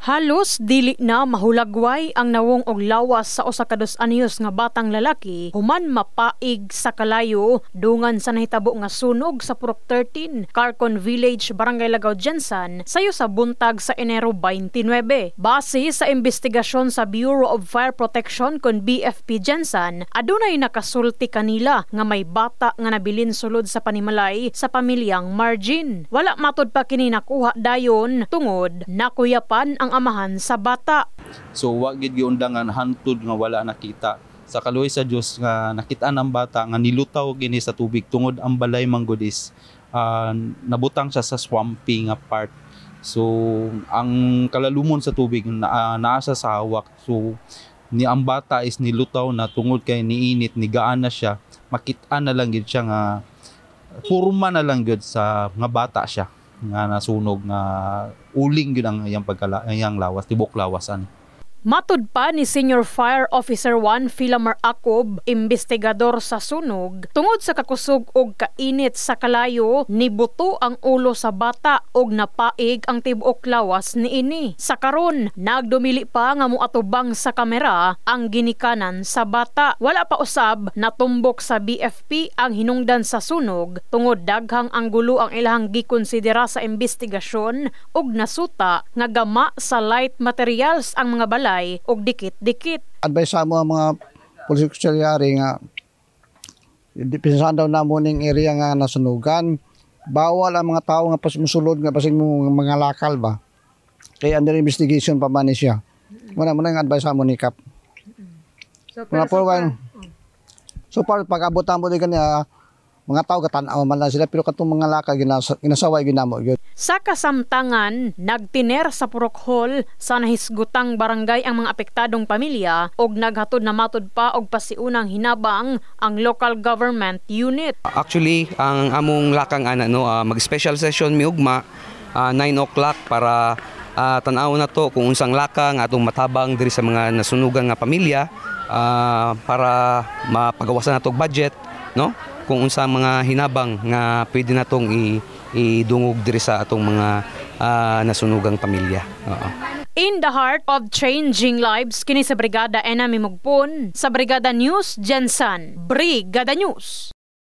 Halos dili na mahulagway ang nawong og lawas sa usa ka dos anyos nga batang lalaki human mapaig sa kalayo dungan sa nahitabo nga sunog sa Purok 13, Carcon Village, Barangay Lagaw Jensan, sayo sa buntag sa Enero 29. Base sa investigasyon sa Bureau of Fire Protection kon BFP Jensan, adunay nakasulti kanila nga may bata nga nabilin sulod sa panimalay sa pamilyang Margin. Wala matod pa kini nakuha dayon tungod nakuyapan ang ang amahan sa bata. So wa gid giundangan hantud nga wala nakita sa kaluoy sa Dios nga nakita ang bata nga nilutaw gini sa tubig tungod ang balay manggudis uh, nabutang siya sa swampy nga part so ang kalalumon sa tubig na, uh, naasa sa hawak so ni ang bata is nilutaw na tungod kay niinit nigaan na siya makita na lang gid siya nga purma na lang gid sa nga bata siya nga nasunog na uling yun ang iyang pagkala iyang lawas tibok lawasan Matud pa ni Senior Fire Officer 1 Philamar Acob, investigador sa sunog, tungod sa kakusog og kainit sa kalayo, nibuto ang ulo sa bata og napaig ang tibok lawas ni ini. Sa karon, nagdumili pa nga muatubang sa kamera ang ginikanan sa bata. Wala pa usab natumbok sa BFP ang hinungdan sa sunog tungod daghang anggulo ang ilang gikonsidera sa investigasyon og nasuta nga gama sa light materials ang mga bala balay og dikit-dikit. Advice mo ang mga polisyari nga pinsan daw na muning area nga nasunugan. Bawal ang mga tao nga pas nga pasig mga lakal ba. Kaya under investigation pa man siya. Muna muna ang advice oh. mo ni Kap. So, Muna so, po, so far, so pag-abutan mo din kanya, mga tao katanaw man lang sila pero katong mga laka ginasaway ginamo yun. Sa kasamtangan, nagtiner sa Purok Hall sa nahisgutang barangay ang mga apektadong pamilya og naghatod na matod pa og pasiunang hinabang ang local government unit. Actually, ang among lakang ana no uh, mag-special session miugma uh, ah, 9 o'clock para uh, tanaw na to kung unsang lakang atong matabang diri sa mga nasunugan nga pamilya uh, para mapagawasan nato budget no kung unsa mga hinabang nga pwede natong idungog diri sa atong mga uh, nasunugang pamilya. Oo. In the heart of changing lives kini sa Brigada Enami Mugpon sa Brigada News Jensan. Brigada News.